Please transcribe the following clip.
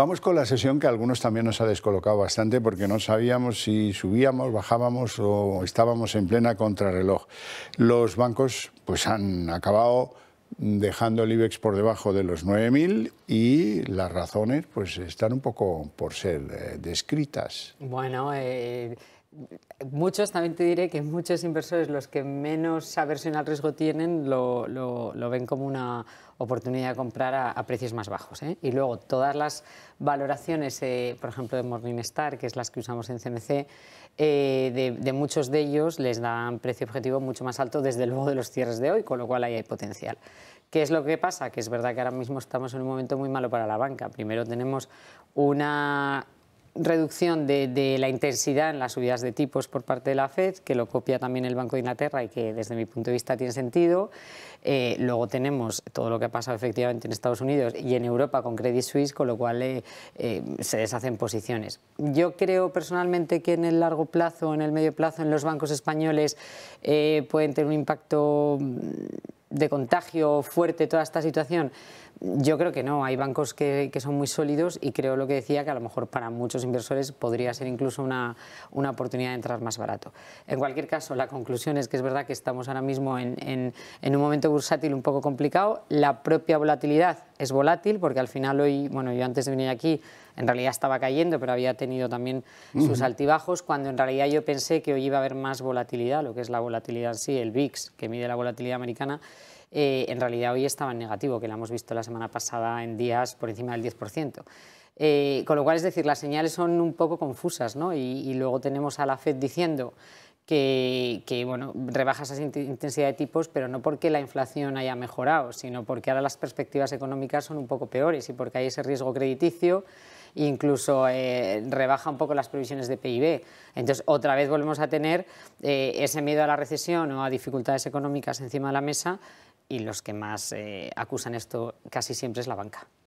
Vamos con la sesión que algunos también nos ha descolocado bastante porque no sabíamos si subíamos, bajábamos o estábamos en plena contrarreloj. Los bancos pues han acabado dejando el IBEX por debajo de los 9.000 y las razones pues están un poco por ser eh, descritas. Bueno, eh, Muchos, también te diré que muchos inversores, los que menos aversión al riesgo tienen, lo, ven como una oportunidad de comprar a, precios más bajos. ¿eh? Y luego todas las valoraciones, eh, por ejemplo, de Morningstar, que es las que usamos en CMC, eh, de, de, muchos de ellos les dan precio objetivo mucho más alto desde luego de los cierres de hoy, con lo cual ahí hay potencial. ¿Qué es lo que pasa? Que es verdad que ahora mismo estamos en un momento muy malo para la banca. Primero tenemos una reducción de, la intensidad en las subidas de tipos por parte de la Fed, que lo copia también el Banco de Inglaterra y que desde mi punto de vista tiene sentido. Eh, luego tenemos todo lo que ha pasado efectivamente en Estados Unidos y en Europa con Credit Suisse, con lo cual eh, eh, se deshacen posiciones. Yo creo personalmente que en el largo plazo, en el medio plazo, en los bancos españoles pueden tener un impacto mm, de contagio fuerte toda esta situación yo creo que no, hay bancos que, son muy sólidos y creo lo que decía que a lo mejor para muchos inversores podría ser incluso una, oportunidad de entrar más barato. En cualquier caso, la conclusión es que es verdad que estamos ahora mismo en, un momento bursátil un poco complicado, la propia volatilidad es volátil porque al final hoy, bueno, yo antes de venir aquí en realidad estaba cayendo, pero había tenido también sus altibajos, cuando en realidad yo pensé que hoy iba a haber más volatilidad, lo que es la volatilidad en sí, el VIX, que mide la volatilidad americana, eh, en realidad hoy estaba en negativo, que la hemos visto la semana pasada en días por encima del 10%. Eh, con lo cual, es decir, las señales son un poco confusas, ¿no? Y, luego tenemos a la FED diciendo que, bueno, rebaja esa intensidad de tipos, pero no porque la inflación haya mejorado, sino porque ahora las perspectivas económicas son un poco peores y porque hay ese riesgo crediticio, incluso eh, rebaja un poco las previsiones de PIB. Entonces, otra vez volvemos a tener ese miedo a la recesión o a dificultades económicas encima de la mesa y los que más eh, acusan esto casi siempre es la banca.